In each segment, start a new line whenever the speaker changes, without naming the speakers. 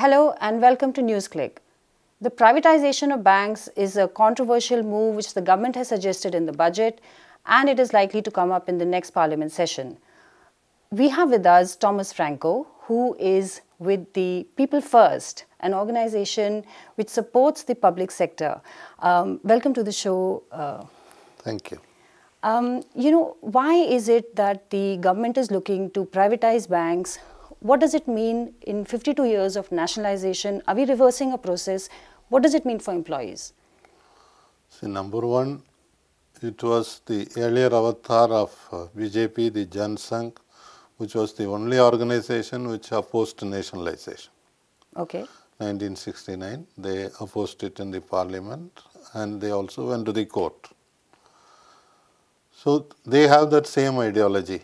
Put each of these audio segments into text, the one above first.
Hello and welcome to NewsClick. The privatization of banks is a controversial move which the government has suggested in the budget and it is likely to come up in the next parliament session. We have with us Thomas Franco, who is with the People First, an organization which supports the public sector. Um, welcome to the show. Uh, Thank you. Um, you know, why is it that the government is looking to privatize banks what does it mean in 52 years of nationalization? Are we reversing a process? What does it mean for employees?
See, number one, it was the earlier avatar of uh, BJP, the Jan Sangh, which was the only organization which opposed nationalization. Okay. 1969, they opposed it in the parliament and they also went to the court. So they have that same ideology.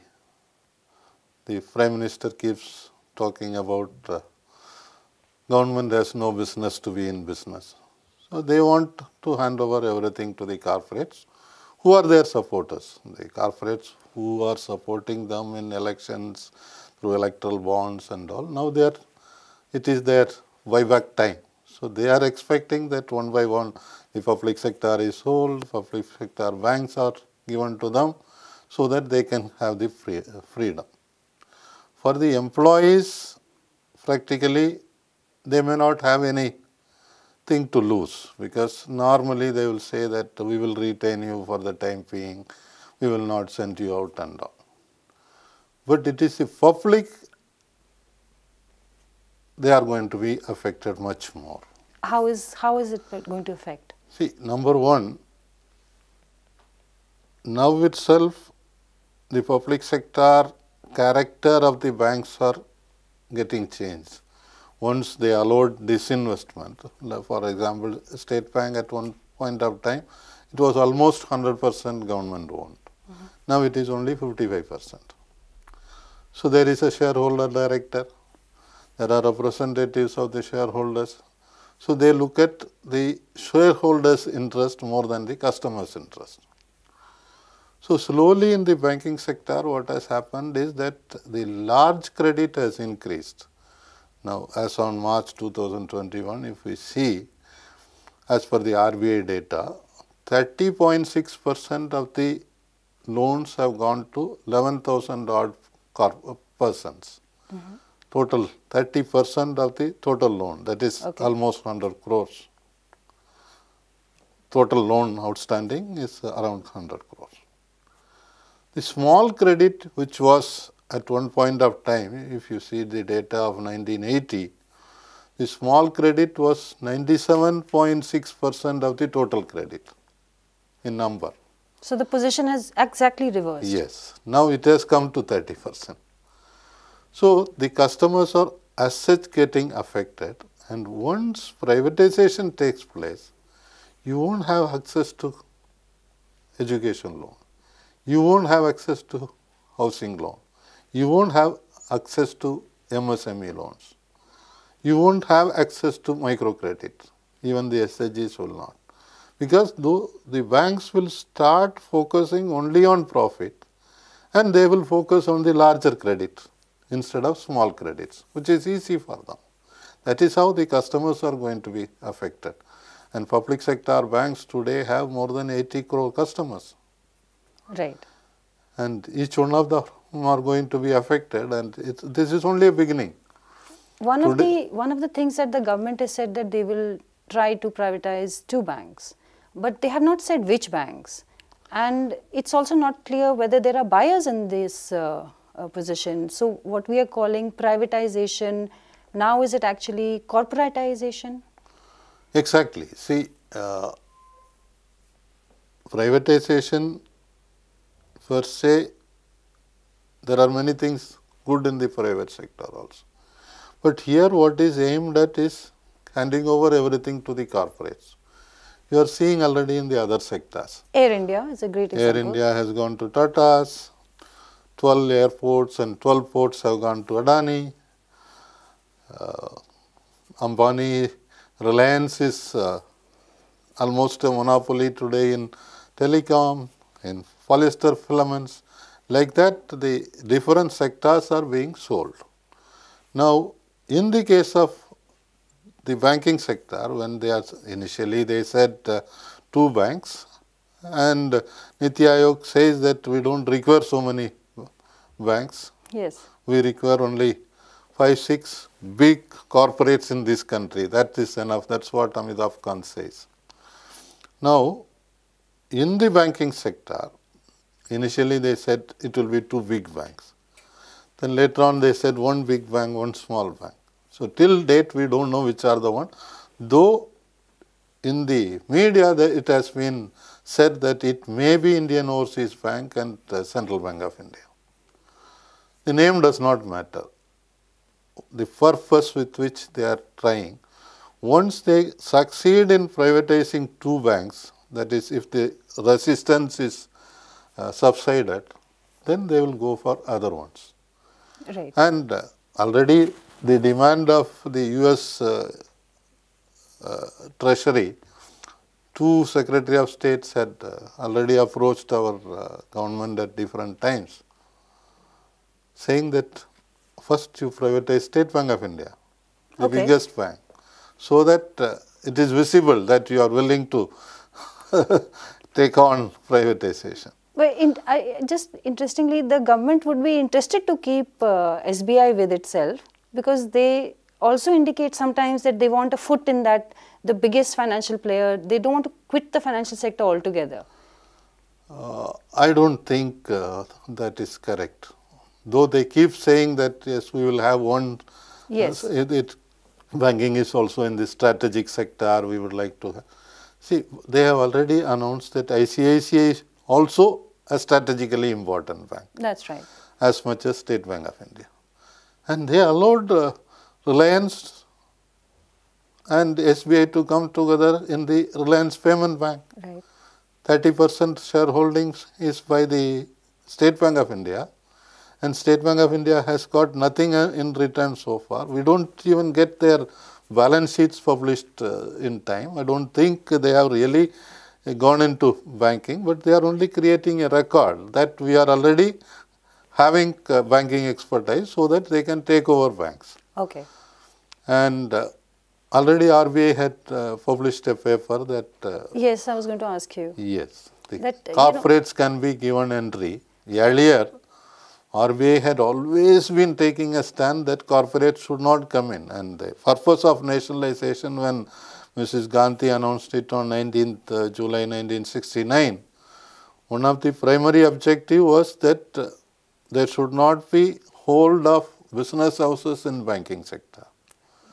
The Prime Minister keeps talking about uh, government has no business to be in business. So they want to hand over everything to the corporates who are their supporters. The corporates who are supporting them in elections through electoral bonds and all. Now they are, it is their buyback time. So they are expecting that one by one the public sector is sold, public sector banks are given to them so that they can have the free, uh, freedom. For the employees, practically they may not have anything to lose because normally they will say that we will retain you for the time being, we will not send you out and all. But it is the public, they are going to be affected much more.
How is, how is it going to affect?
See, number one, now itself the public sector character of the banks are getting changed once they allowed disinvestment. For example, State Bank at one point of time, it was almost 100% government owned. Mm -hmm. Now it is only 55%. So there is a shareholder director, there are representatives of the shareholders. So they look at the shareholders' interest more than the customers' interest. So, slowly in the banking sector what has happened is that the large credit has increased. Now, as on March 2021 if we see as per the RBI data 30.6 percent of the loans have gone to 11,000 odd persons. Mm -hmm. Total 30 percent of the total loan that is okay. almost 100 crores. Total loan outstanding is around 100 crores. The small credit which was at one point of time, if you see the data of 1980, the small credit was 97.6 percent of the total credit in number. So, the
position has exactly reversed.
Yes. Now, it has come to 30 percent. So, the customers are as such getting affected and once privatization takes place, you won't have access to education loan you won't have access to housing loan. You won't have access to MSME loans. You won't have access to microcredit. Even the SHGs will not. Because the banks will start focusing only on profit and they will focus on the larger credit instead of small credits, which is easy for them. That is how the customers are going to be affected. And public sector banks today have more than 80 crore customers. Right. And each one of them are going to be affected and this is only a beginning.
One Today, of the one of the things that the government has said that they will try to privatize two banks, but they have not said which banks. And it's also not clear whether there are buyers in this uh, uh, position. So what we are calling privatization, now is it actually corporatization?
Exactly. See, uh, privatization per se, there are many things good in the private sector also. But here what is aimed at is handing over everything to the corporates. You are seeing already in the other sectors.
Air India is a great example. Air India
has gone to Tata's, 12 airports and 12 ports have gone to Adani. Uh, Ambani Reliance is uh, almost a monopoly today in telecom, in polyester filaments like that the different sectors are being sold. Now in the case of the banking sector when they are initially they said uh, two banks and Niti Aayog says that we don't require so many banks. Yes. We require only five, six big corporates in this country. That is enough. That's what Amitabh Khan says. Now, in the banking sector, Initially they said it will be two big banks. Then later on they said one big bank, one small bank. So till date we don't know which are the one. Though in the media it has been said that it may be Indian Overseas Bank and Central Bank of India. The name does not matter. The purpose with which they are trying. Once they succeed in privatizing two banks, that is if the resistance is uh, subsided, then they will go for other ones. Right. And uh, already the demand of the US uh, uh, Treasury, two Secretary of States had uh, already approached our uh, government at different times, saying that first you privatize State Bank of India, the okay. biggest bank, so that it is visible that you are willing to take on privatization.
Well, in, I, just interestingly, the government would be interested to keep uh, SBI with itself because they also indicate sometimes that they want a foot in that the biggest financial player. They don't want to quit the financial sector altogether.
Uh, I don't think uh, that is correct. Though they keep saying that yes, we will have one. Yes. Uh, it, it, banking is also in the strategic sector. We would like to. Have. See, they have already announced that ICICI also a strategically important bank. That's right. As much as State Bank of India. And they allowed uh, Reliance and SBI to come together in the Reliance Payment Bank. Right. 30% shareholdings is by the State Bank of India and State Bank of India has got nothing uh, in return so far. We don't even get their balance sheets published uh, in time. I don't think they have really gone into banking, but they are only creating a record that we are already having uh, banking expertise so that they can take over banks. Okay. And uh, already RBA had uh, published a paper that. Uh,
yes, I was going to ask you.
Yes. that, corporates you know, can be given entry. Earlier, RBA had always been taking a stand that corporates should not come in. And the purpose of nationalization when Mrs. Gandhi announced it on 19th uh, July 1969. One of the primary objective was that uh, there should not be hold of business houses in banking sector.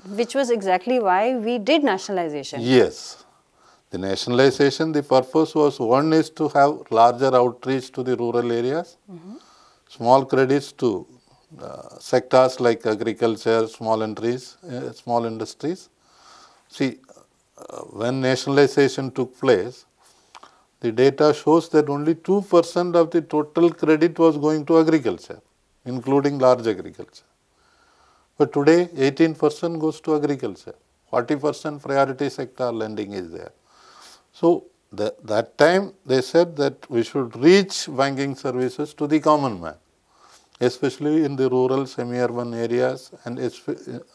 Which was exactly why we did nationalization.
Yes. The nationalization, the purpose was one is to have larger outreach to the rural areas, mm -hmm. small credits to uh, sectors like agriculture, small industries, uh, small industries. See, when nationalization took place, the data shows that only 2% of the total credit was going to agriculture, including large agriculture. But today, 18% goes to agriculture, 40% priority sector lending is there. So, the, that time they said that we should reach banking services to the common man, especially in the rural, semi-urban areas and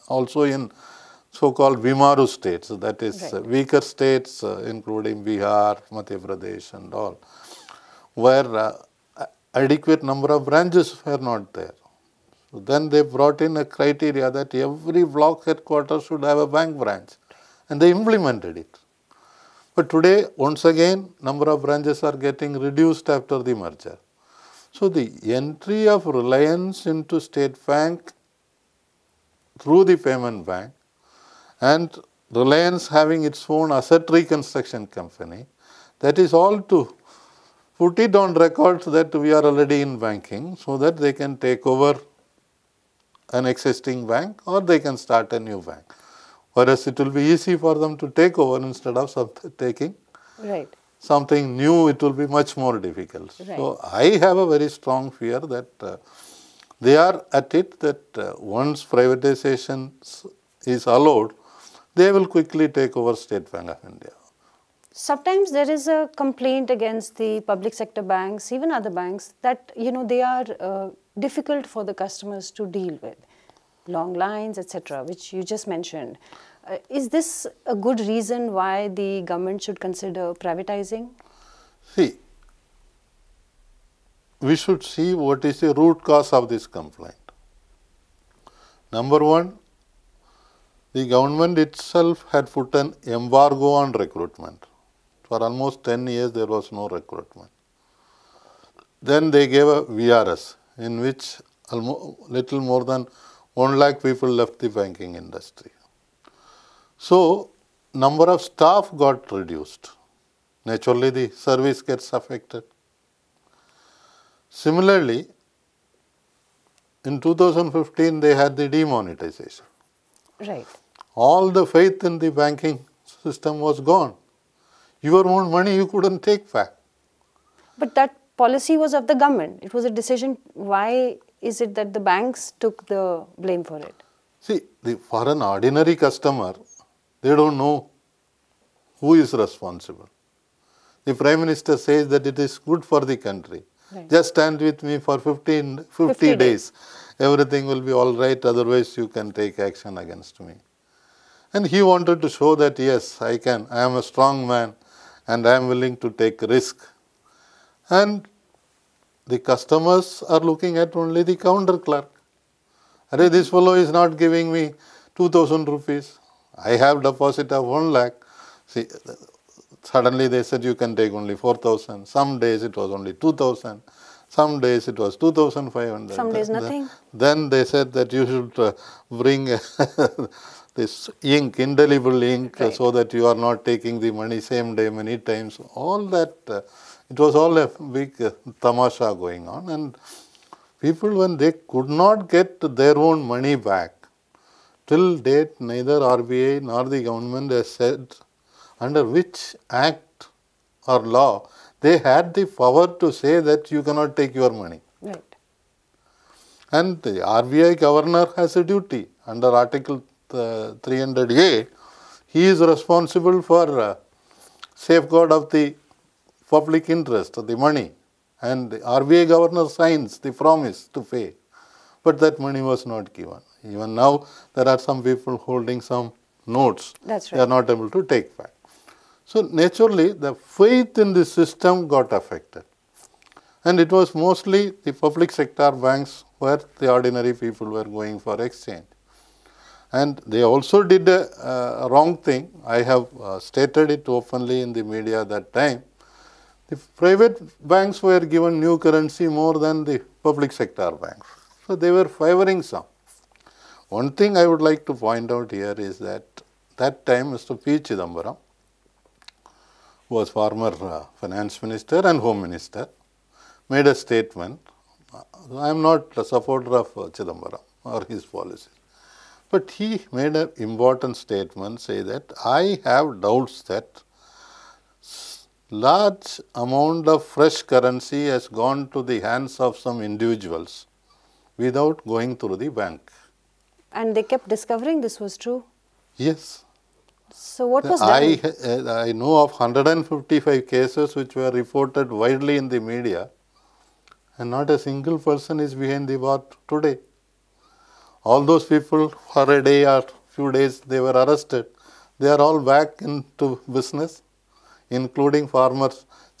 also in so-called Vimaru states, that is right. Uh, weaker states uh, including Bihar, Madhya Pradesh and all, where uh, adequate number of branches were not there. So then they brought in a criteria that every block headquarters should have a bank branch and they implemented it. But today, once again, number of branches are getting reduced after the merger. So the entry of Reliance into State Bank through the payment bank and Reliance having its own asset reconstruction company. That is all to put it on record that we are already in banking so that they can take over an existing bank or they can start a new bank. Whereas it will be easy for them to take over instead of taking right. something new, it will be much more difficult. Right. So, I have a very strong fear that uh, they are at it that uh, once privatization is allowed, they will quickly take over State Bank of India.
Sometimes there is a complaint against the public sector banks, even other banks, that you know they are uh, difficult for the customers to deal with, long lines, etc., which you just mentioned. Uh, is this a good reason why the government should consider privatizing? See,
we should see what is the root cause of this complaint. Number one, the government itself had put an embargo on recruitment. For almost 10 years, there was no recruitment. Then they gave a VRS, in which little more than 1 lakh people left the banking industry. So, number of staff got reduced. Naturally, the service gets affected. Similarly, in 2015, they had the demonetization. Right. All the faith in the banking system was gone. Your own money you couldn't take back.
But that policy was of the government. It was a decision. Why is it that the banks took the blame for it?
See, the, for an ordinary customer, they don't know who is responsible. The Prime Minister says that it is good for the country. Right. Just stand with me for 15, 50, 50 days. days everything will be all right, otherwise you can take action against me. And he wanted to show that, yes, I can, I am a strong man and I am willing to take risk. And the customers are looking at only the counter clerk. Hey, this fellow is not giving me 2000 rupees. I have deposit of 1 lakh. See, suddenly they said you can take only 4000. Some days it was only 2000. Some days it was 2,500. Some days nothing. Then they said that you should uh, bring this ink, indelible ink, uh, right. so that you are not taking the money same day many times. All that, uh, it was all a big tamasha going on. And people, when they could not get their own money back, till date, neither RBI nor the government has said under which act or law they had the power to say that you cannot take your money. Right. And the RBI governor has a duty under Article 300A. Uh, he is responsible for uh, safeguard of the public interest, the money. And the RBI governor signs the promise to pay. But that money was not given. Even now, there are some people holding some notes. That's right. They are not able to take back. So, naturally the faith in the system got affected and it was mostly the public sector banks where the ordinary people were going for exchange. And they also did a, uh, wrong thing. I have uh, stated it openly in the media that time. The private banks were given new currency more than the public sector banks. So they were favoring some. One thing I would like to point out here is that that time Mr. P. Chidambaram was former uh, finance minister and home minister, made a statement. I am not a supporter of uh, Chidambaram or his policies. But he made an important statement say that I have doubts that large amount of fresh currency has gone to the hands of some individuals without going through the bank.
And they kept discovering this was true? Yes. So what was I,
uh, I know of 155 cases which were reported widely in the media and not a single person is behind the bar today. All those people for a day or few days they were arrested. They are all back into business including former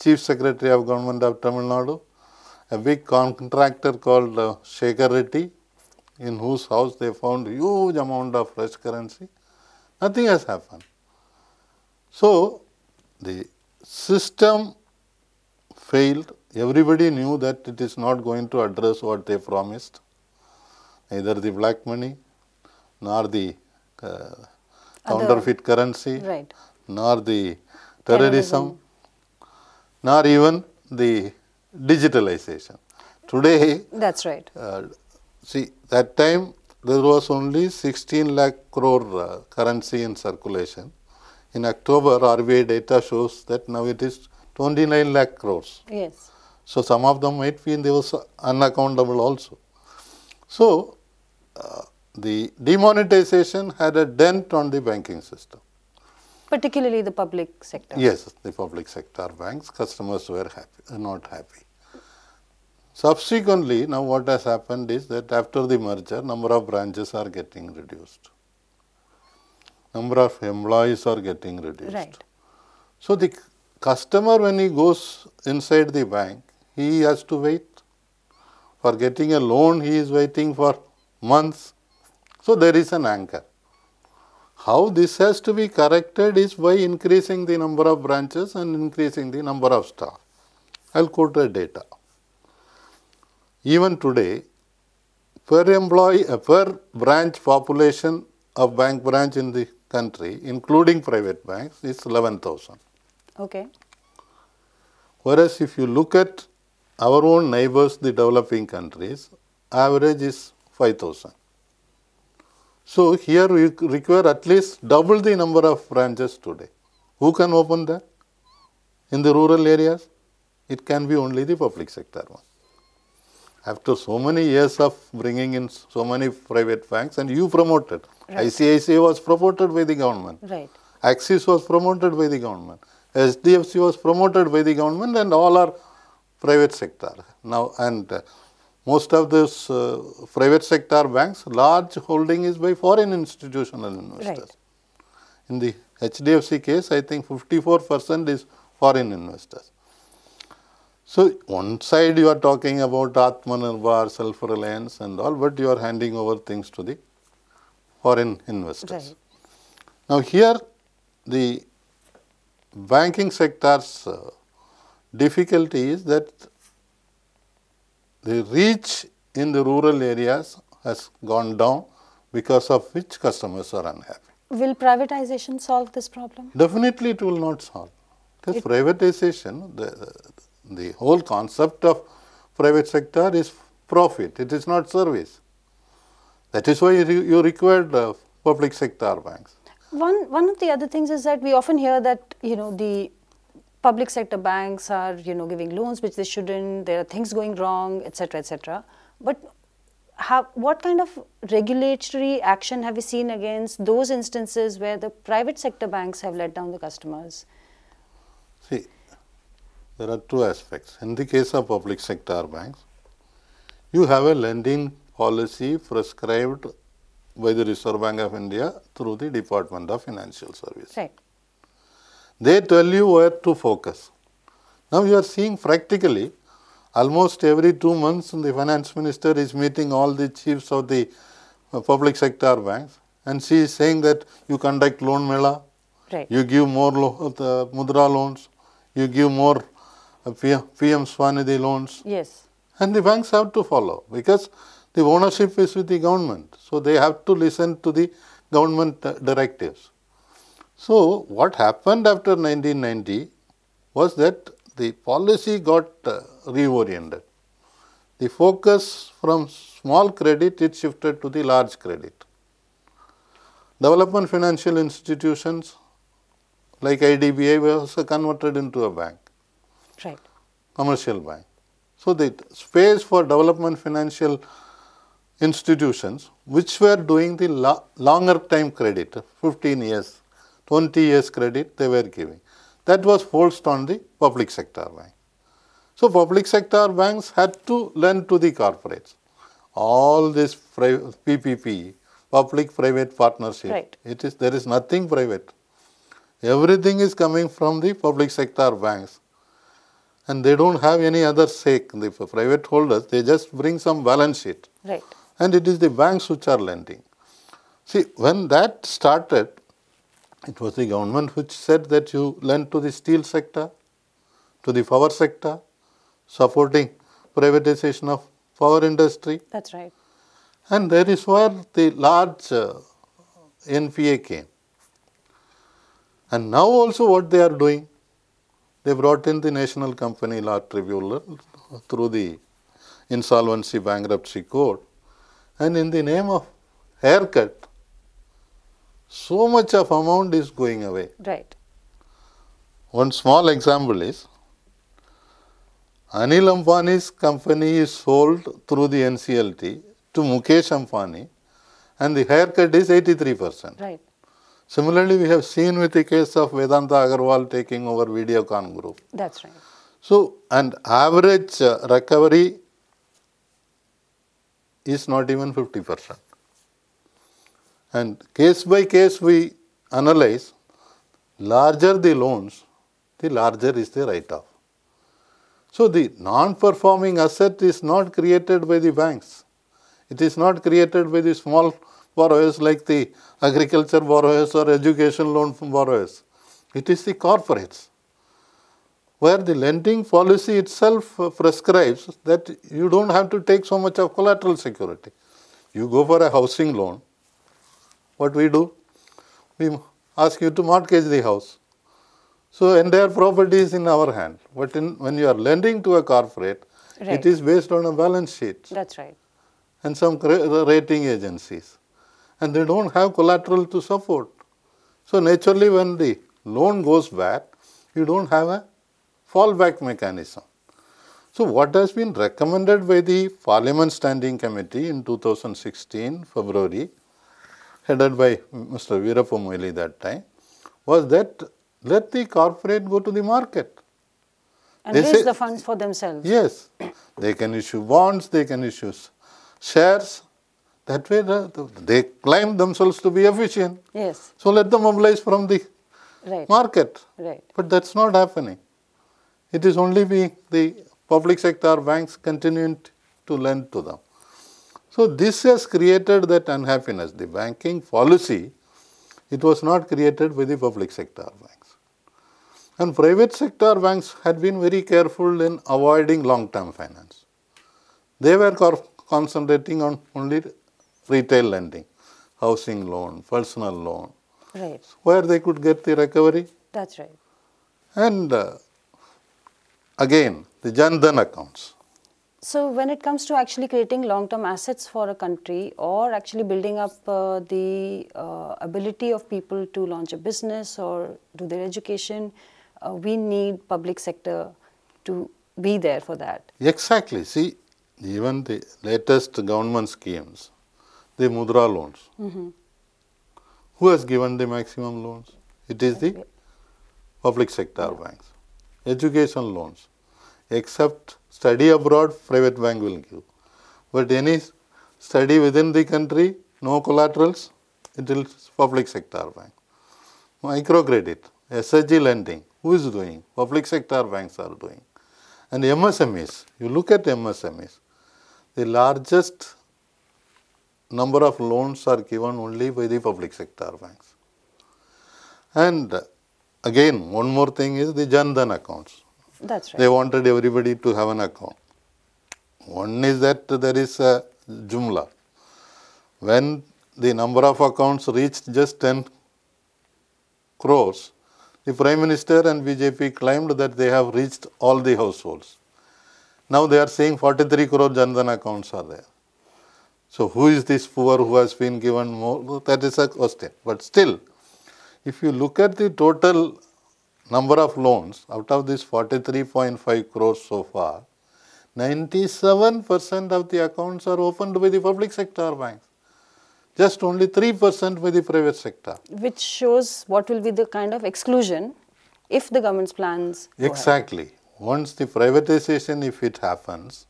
Chief Secretary of Government of Tamil Nadu, a big contractor called uh, Shekhar Reddy in whose house they found huge amount of fresh currency nothing has happened. So, the system failed, everybody knew that it is not going to address what they promised, neither the black money nor the uh, counterfeit currency, right. nor the terrorism, terrorism, nor even the digitalization. Today, that's right. Uh, see, that time there was only 16 lakh crore uh, currency in circulation. In October, RBI data shows that now it is 29 lakh crores. Yes. So, some of them might be in those unaccountable also. So, uh, the demonetization had a dent on the banking system.
Particularly the public sector. Yes,
the public sector banks, customers were happy, not happy. Subsequently, now what has happened is that after the merger, number of branches are getting reduced. Number of employees are getting reduced. Right. So, the customer when he goes inside the bank, he has to wait. For getting a loan, he is waiting for months. So, there is an anchor. How this has to be corrected is by increasing the number of branches and increasing the number of staff. I will quote the data. Even today, per employee, uh, per branch population of bank branch in the country, including private banks, is 11,000. Okay. Whereas if you look at our own neighbors, the developing countries, average is 5,000. So here we require at least double the number of branches today. Who can open that? In the rural areas, it can be only the public sector one after so many years of bringing in so many private banks and you promoted. Right. ICICI was promoted by the government. Right. Axis was promoted by the government. SDFC was promoted by the government and all are private sector. Now and uh, most of this uh, private sector banks large holding is by foreign institutional investors. Right. In the HDFC case I think 54 percent is foreign investors. So, one side you are talking about Atmanirbhar, self-reliance and all, but you are handing over things to the foreign investors. Right. Now, here the banking sector's uh, difficulty is that the reach in the rural areas has gone down because of which customers are unhappy.
Will privatization solve this problem?
Definitely it will not solve. Because privatization, the, the whole concept of private sector is profit, it is not service. That is why you required the public sector banks.
One, one of the other things is that we often hear that, you know, the public sector banks are, you know, giving loans which they shouldn't, there are things going wrong, etc., etc. But how? what kind of regulatory action have we seen against those instances where the private sector banks have let down the
customers? See, there are two aspects. In the case of public sector banks, you have a lending policy prescribed by the Reserve Bank of India through the Department of Financial Services. Right. They tell you where to focus. Now you are seeing practically almost every two months the finance minister is meeting all the chiefs of the uh, public sector banks and she is saying that you conduct loan mela, right. you give more lo uh, mudra loans, you give more PM Swanidhi loans. Yes. And the banks have to follow because the ownership is with the government. So they have to listen to the government uh, directives. So what happened after 1990 was that the policy got uh, reoriented. The focus from small credit it shifted to the large credit. Development financial institutions like IDBI was converted into a bank. Right. Commercial bank. So the space for development financial institutions which were doing the lo longer time credit, 15 years, 20 years credit they were giving. That was forced on the public sector bank. So public sector banks had to lend to the corporates. All this PPP, public-private partnership, right. it is, there is nothing private. Everything is coming from the public sector banks and they don't have any other sake. The private holders, they just bring some balance sheet. Right. And it is the banks which are lending. See, when that started, it was the government which said that you lend to the steel sector, to the power sector, supporting privatization of power industry. That's right. And there is where the large uh, NPA came. And now also what they are doing, they brought in the National Company Law Tribunal through the Insolvency Bankruptcy Court and in the name of haircut, so much of amount is going away. Right. One small example is Anil Ambani's company is sold through the NCLT to Mukesh Ambani and the haircut is 83%. Right. Similarly, we have seen with the case of Vedanta Agarwal taking over Videocon Group. That's right. So, an average uh, recovery is not even 50%. And case by case we analyze, larger the loans, the larger is the write-off. So, the non-performing asset is not created by the banks. It is not created by the small borrowers like the agriculture borrowers or education loan borrowers. It is the corporates where the lending policy itself prescribes that you don't have to take so much of collateral security. You go for a housing loan, what we do? We ask you to mortgage the house. So entire property is in our hand. But in, when you are lending to a corporate, right. it is based on a balance sheet. That's right. And some rating agencies and they don't have collateral to support. So naturally when the loan goes bad, you don't have a fallback mechanism. So what has been recommended by the Parliament Standing Committee in 2016 February, headed by Mr. Veerappa Moili that time, was that let the corporate go to the market. And they raise say, the funds for themselves. Yes. They can issue bonds, they can issue shares, that way, the, the, they claim themselves to be efficient. Yes. So let them mobilize from the right. market. Right. But that's not happening. It is only the public sector banks continuing to lend to them. So this has created that unhappiness. The banking policy, it was not created by the public sector banks. And private sector banks had been very careful in avoiding long-term finance. They were concentrating on only retail lending, housing loan, personal loan, right. where they could get the recovery. That's right. And uh, again, the Jan Dhan accounts.
So when it comes to actually creating long-term assets for a country or actually building up uh, the uh, ability of people to launch a business or do their education, uh, we need public sector to be there for that.
Exactly. See, even the latest government schemes, the mudra loans. Mm-hmm. Who has given the maximum loans? It is the public sector banks. Education loans, except study abroad, private bank will give. But any study within the country, no collaterals, it is public sector bank. Microcredit, SHG lending, who is doing? Public sector banks are doing. And MSMEs, you look at MSMEs, the largest number of loans are given only by the public sector banks. And again, one more thing is the Jandan accounts. That's right. They wanted everybody to have an account. One is that there is a Joomla. When the number of accounts reached just 10 crores, the Prime Minister and BJP claimed that they have reached all the households. Now they are saying 43 crore Jandan accounts are there. So, who is this poor who has been given more? That is a question. But still, if you look at the total number of loans out of this 43.5 crores so far, 97% of the accounts are opened by the public sector banks. Just only 3% by the private sector.
Which shows what will be the kind of exclusion if the government's plans.
Exactly. Once the privatization, if it happens,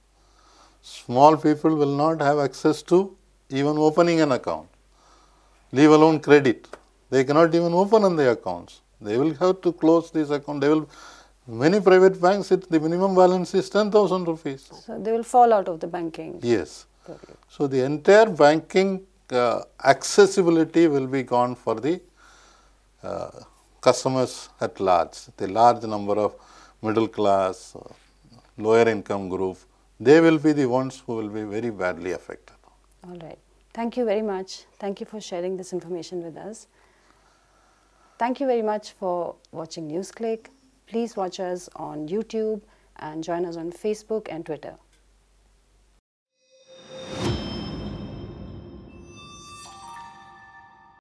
Small people will not have access to even opening an account, leave alone credit. They cannot even open on the accounts. They will have to close this account. They will many private banks it the minimum balance is 10,000 rupees. So
they will fall out of the banking.
Yes. So the entire banking uh, accessibility will be gone for the uh, customers at large, the large number of middle class, lower income group, they will be the ones who will be very badly affected.
All right. Thank you very much. Thank you for sharing this information with us. Thank you very much for watching NewsClick. Please watch us on YouTube and join us on Facebook and Twitter.